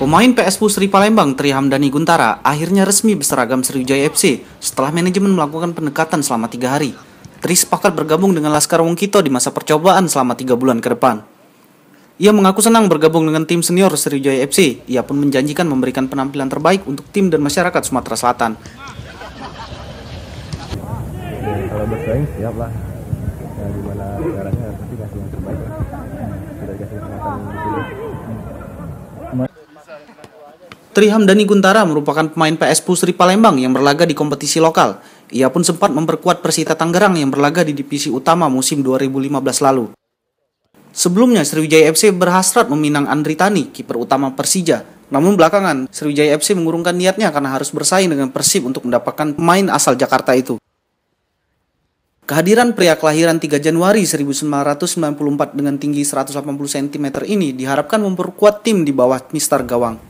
Pemain PS Pusri Palembang Tri Hamdani Guntara akhirnya resmi berseragam Sriwijaya FC setelah manajemen melakukan pendekatan selama tiga hari. Tri sepakat bergabung dengan Laskar Wong Kito di masa percobaan selama tiga bulan ke depan. Ia mengaku senang bergabung dengan tim senior Sriwijaya FC. Ia pun menjanjikan memberikan penampilan terbaik untuk tim dan masyarakat Sumatera Selatan. Ya, kalau bersaing siap lah. Ya, eh, caranya pasti kasih yang terbaik lah. Tri Hamdani Guntara merupakan pemain PS Pusri Palembang yang berlaga di kompetisi lokal. Ia pun sempat memperkuat Persita Tangerang yang berlaga di divisi utama musim 2015 lalu. Sebelumnya, Sriwijaya FC berhasrat meminang Andri Tani, kiper utama Persija. Namun belakangan, Sriwijaya FC mengurungkan niatnya karena harus bersaing dengan Persib untuk mendapatkan pemain asal Jakarta itu. Kehadiran pria kelahiran 3 Januari 1994 dengan tinggi 180 cm ini diharapkan memperkuat tim di bawah Mister Gawang.